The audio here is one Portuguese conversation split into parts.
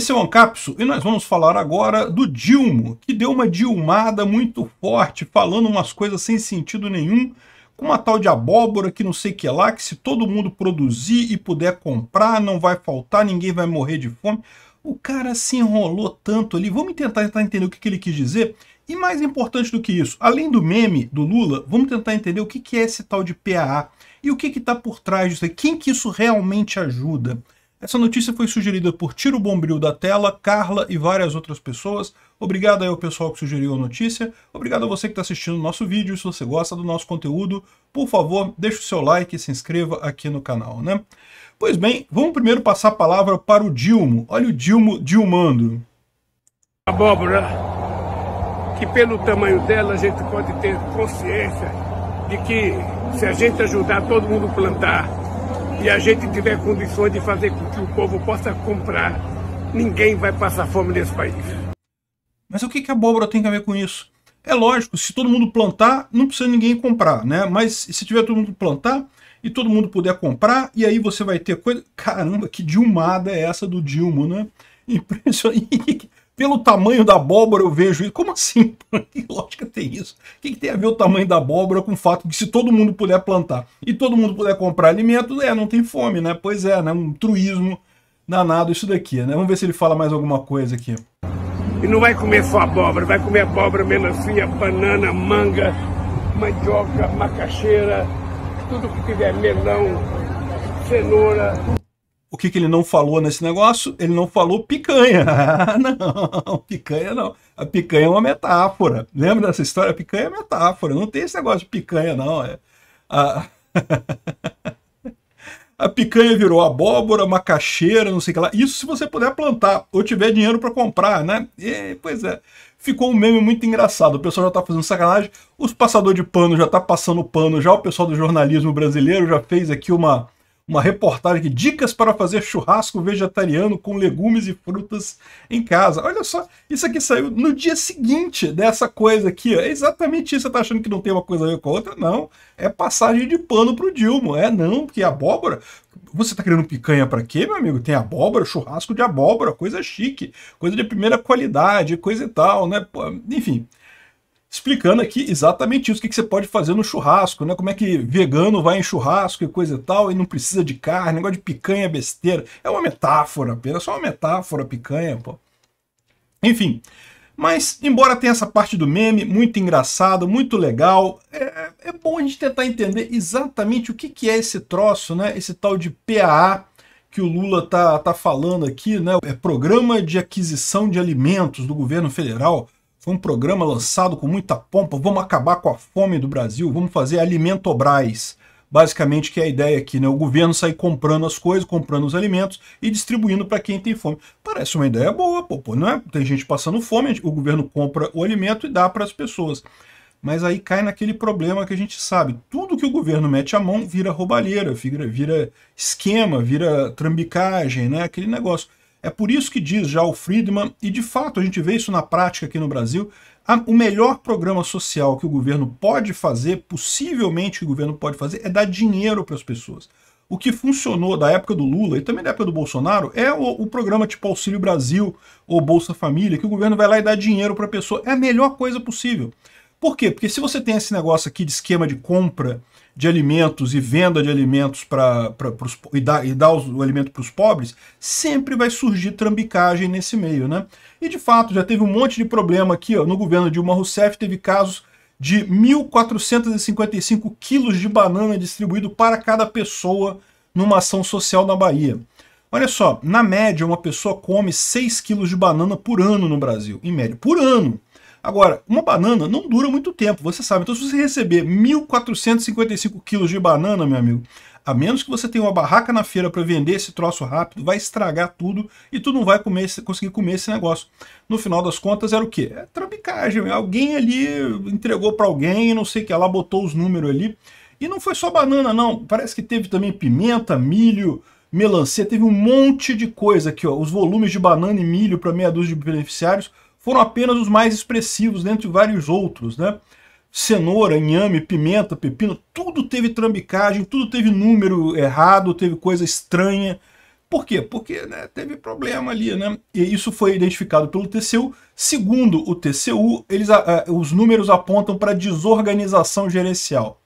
Esse é o Ancapso e nós vamos falar agora do Dilmo, que deu uma dilmada muito forte, falando umas coisas sem sentido nenhum, com uma tal de abóbora que não sei que lá, que se todo mundo produzir e puder comprar, não vai faltar, ninguém vai morrer de fome. O cara se enrolou tanto ali, vamos tentar, tentar entender o que, que ele quis dizer. E mais importante do que isso, além do meme do Lula, vamos tentar entender o que, que é esse tal de PAA e o que está por trás disso aí, quem que isso realmente ajuda. Essa notícia foi sugerida por Tiro Bombril da Tela, Carla e várias outras pessoas. Obrigado aí ao pessoal que sugeriu a notícia. Obrigado a você que está assistindo o nosso vídeo. Se você gosta do nosso conteúdo, por favor, deixe o seu like e se inscreva aqui no canal, né? Pois bem, vamos primeiro passar a palavra para o Dilmo. Olha o Dilmo Dilmando. Abóbora, que pelo tamanho dela a gente pode ter consciência de que se a gente ajudar todo mundo a plantar e a gente tiver condições de fazer com que o povo possa comprar, ninguém vai passar fome nesse país. Mas o que, a abóbora tem a ver com isso? É lógico, se todo mundo plantar, não precisa ninguém comprar, né? Mas se tiver todo mundo plantar e todo mundo puder comprar, e aí você vai ter coisa... Caramba, que dilmada é essa do Dilma, né? Impressionante pelo tamanho da abóbora eu vejo isso. Como assim? que lógica tem isso? O que, que, tem a ver o tamanho da abóbora com o fato de se todo mundo puder plantar e todo mundo puder comprar alimento, é, não tem fome, né? Pois é, né? Um truísmo danado isso daqui, né? Vamos ver se ele fala mais alguma coisa aqui. E não vai comer só abóbora, vai comer abóbora, melancia, banana, manga, mandioca, macaxeira, tudo que tiver melão, cenoura. O que, que ele não falou nesse negócio? Ele não falou picanha. Ah, não, picanha não. A picanha é uma metáfora. Lembra dessa história? A picanha é metáfora. Não tem esse negócio de picanha, não. É, a... a picanha virou abóbora, macaxeira, não sei o que lá. Isso se você puder plantar ou tiver dinheiro para comprar, né? E, pois é. Ficou um meme muito engraçado. O pessoal já está fazendo sacanagem. Os passador de pano já tá passando pano já. O pessoal do jornalismo brasileiro já fez aqui uma uma reportagem aqui, dicas para fazer churrasco vegetariano com legumes e frutas em casa. Olha só, isso aqui saiu no dia seguinte dessa coisa aqui. Ó. É exatamente isso. Você está achando que não tem uma coisa a ver com a outra? Não. É passagem de pano para o Dilma. É não, porque abóbora. Você está querendo picanha para quê, meu amigo? Tem abóbora, churrasco de abóbora, coisa chique, coisa de primeira qualidade, coisa e tal, né? Enfim, explicando aqui exatamente isso, o que, que você pode fazer no churrasco, né? Como é que vegano vai em churrasco e coisa e tal, e não precisa de carne, negócio de picanha é besteira. É uma metáfora apenas, só uma metáfora picanha, pô. Enfim, mas embora tenha essa parte do meme, muito engraçado, muito legal, é, é bom a gente tentar entender exatamente o que, que é esse troço, né? Esse tal de PAA, que o Lula tá, tá falando aqui, né? É Programa de Aquisição de Alimentos do Governo Federal, foi um programa lançado com muita pompa, vamos acabar com a fome do Brasil, vamos fazer alimentobras. Basicamente que é a ideia aqui, né? O governo sair comprando as coisas, comprando os alimentos e distribuindo para quem tem fome. Parece uma ideia boa, pô, pô, não é? Tem gente passando fome, o governo compra o alimento e dá para as pessoas. Mas aí cai naquele problema que a gente sabe. Tudo que o governo mete a mão vira roubalheira, vira, vira esquema, vira trambicagem, né? Aquele negócio. É por isso que diz já o Friedman, e de fato a gente vê isso na prática aqui no Brasil, a, o melhor programa social que o governo pode fazer, possivelmente que o governo pode fazer, é dar dinheiro para as pessoas. O que funcionou da época do Lula e também da época do Bolsonaro é o, o programa tipo Auxílio Brasil ou Bolsa Família, que o governo vai lá e dá dinheiro para a pessoa. É a melhor coisa possível. Por quê? Porque se você tem esse negócio aqui de esquema de compra de alimentos e venda de alimentos para e dar, e dar o alimento para os pobres, sempre vai surgir trambicagem nesse meio, né? E de fato, já teve um monte de problema aqui, ó, no governo Dilma Rousseff teve casos de 1.455 quilos de banana distribuído para cada pessoa numa ação social na Bahia. Olha só, na média, uma pessoa come 6 quilos de banana por ano no Brasil, em média, por ano. Agora, uma banana não dura muito tempo, você sabe. Então, se você receber 1.455 quilos de banana, meu amigo, a menos que você tenha uma barraca na feira para vender esse troço rápido, vai estragar tudo e tu não vai comer, conseguir comer esse negócio. No final das contas, era o quê? É trabicagem. Alguém ali entregou para alguém, não sei o que, lá botou os números ali. E não foi só banana, não. Parece que teve também pimenta, milho, melancia, teve um monte de coisa aqui, ó. Os volumes de banana e milho para meia dúzia de beneficiários foram apenas os mais expressivos, dentre vários outros, né? Cenoura, inhame, pimenta, pepino, tudo teve trambicagem, tudo teve número errado, teve coisa estranha. Por quê? Porque né, teve problema ali, né? E isso foi identificado pelo TCU. Segundo o TCU, eles, os números apontam para desorganização gerencial.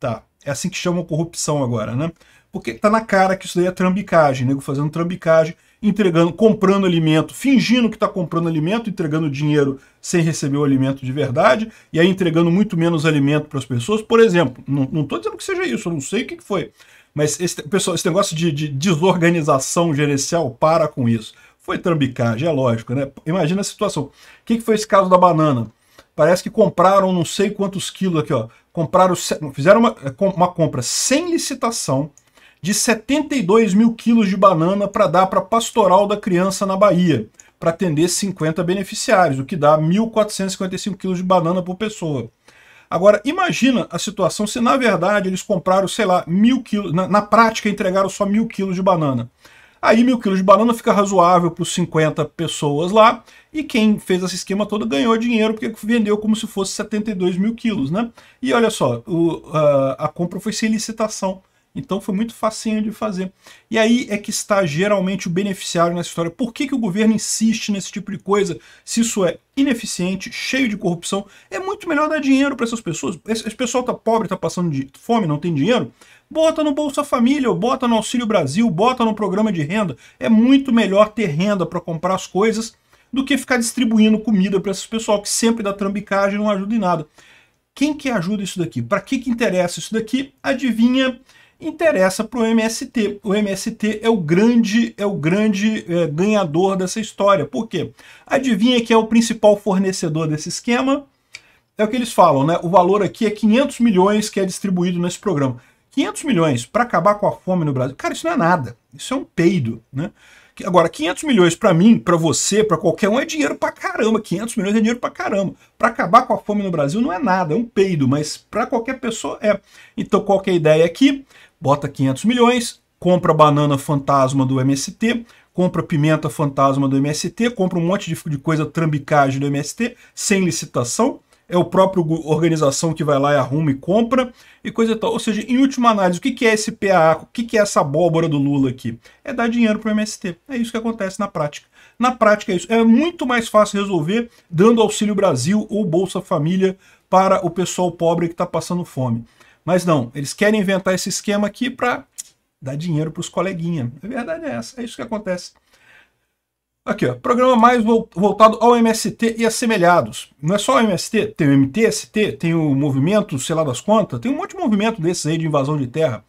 Tá, é assim que chamam corrupção agora, né? Porque tá na cara que isso daí é trambicagem, nego fazendo trambicagem entregando, comprando alimento, fingindo que está comprando alimento, entregando dinheiro sem receber o alimento de verdade, e aí entregando muito menos alimento para as pessoas. Por exemplo, não estou dizendo que seja isso, eu não sei o que, que foi. Mas esse, pessoal, esse negócio de, de desorganização gerencial para com isso. Foi trambicagem, é lógico, né? Imagina a situação. O que, que foi esse caso da banana? Parece que compraram não sei quantos quilos aqui, ó. Compraram, fizeram uma, é, uma compra sem licitação de 72 mil quilos de banana para dar para a Pastoral da Criança na Bahia, para atender 50 beneficiários, o que dá 1.455 quilos de banana por pessoa. Agora, imagina a situação se, na verdade, eles compraram, sei lá, mil quilos, na, na prática entregaram só mil quilos de banana. Aí mil quilos de banana fica razoável para 50 pessoas lá, e quem fez esse esquema todo ganhou dinheiro, porque vendeu como se fosse 72 mil quilos, né? E olha só, o, a, a compra foi sem licitação. Então foi muito facinho de fazer. E aí é que está geralmente o beneficiário nessa história. Por que, que o governo insiste nesse tipo de coisa? Se isso é ineficiente, cheio de corrupção, é muito melhor dar dinheiro para essas pessoas. Esse, pessoal tá pobre, tá passando de fome, não tem dinheiro. Bota no Bolsa Família, ou bota no Auxílio Brasil, bota no programa de renda. É muito melhor ter renda para comprar as coisas do que ficar distribuindo comida para esses pessoal que sempre dá trambicagem e não ajuda em nada. Quem que ajuda isso daqui? Para que que interessa isso daqui? Adivinha interessa para o MST. O MST é o grande, é o grande é, ganhador dessa história. Por quê? Adivinha que é o principal fornecedor desse esquema? É o que eles falam, né? O valor aqui é 500 milhões que é distribuído nesse programa. 500 milhões para acabar com a fome no Brasil. Cara, isso não é nada. Isso é um peido, né? Agora, 500 milhões para mim, para você, para qualquer um é dinheiro para caramba. 500 milhões é dinheiro para caramba. Para acabar com a fome no Brasil não é nada, é um peido, mas para qualquer pessoa é. Então, qual é a ideia aqui? bota 500 milhões, compra banana fantasma do MST, compra pimenta fantasma do MST, compra um monte de, de coisa trambicagem do MST, sem licitação, é o próprio organização que vai lá e arruma e compra e coisa e tal. Ou seja, em última análise, o que é esse PA? O que é essa abóbora do Lula aqui? É dar dinheiro para o MST. É isso que acontece na prática. Na prática é isso. É muito mais fácil resolver dando Auxílio Brasil ou Bolsa Família para o pessoal pobre que está passando fome. Mas não, eles querem inventar esse esquema aqui para dar dinheiro para os coleguinhas. A verdade é essa, é isso que acontece. Aqui, ó, programa mais voltado ao MST e assemelhados. Não é só o MST, tem o MTST, tem o movimento, sei lá das contas, tem um monte de movimento desses aí de invasão de terra.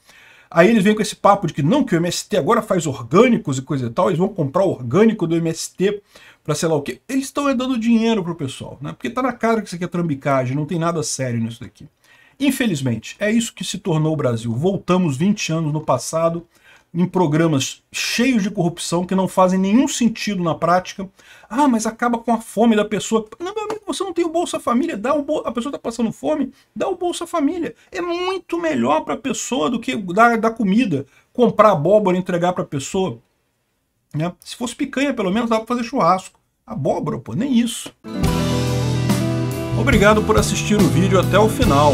Aí eles vêm com esse papo de que não, que o MST agora faz orgânicos e coisa e tal, eles vão comprar o orgânico do MST para sei lá o quê. Eles estão dando dinheiro pro pessoal, né? Porque tá na cara que isso aqui é trambicagem, não tem nada sério nisso daqui. Infelizmente, é isso que se tornou o Brasil. Voltamos 20 anos no passado em programas cheios de corrupção que não fazem nenhum sentido na prática. Ah, mas acaba com a fome da pessoa. Não, meu amigo, você não tem o Bolsa Família, dá o a pessoa está passando fome, dá o Bolsa Família. É muito melhor para a pessoa do que dar, dar comida, comprar abóbora e entregar para a pessoa. Né? Se fosse picanha, pelo menos dá para fazer churrasco. Abóbora, pô, nem isso. Obrigado por assistir o vídeo até o final.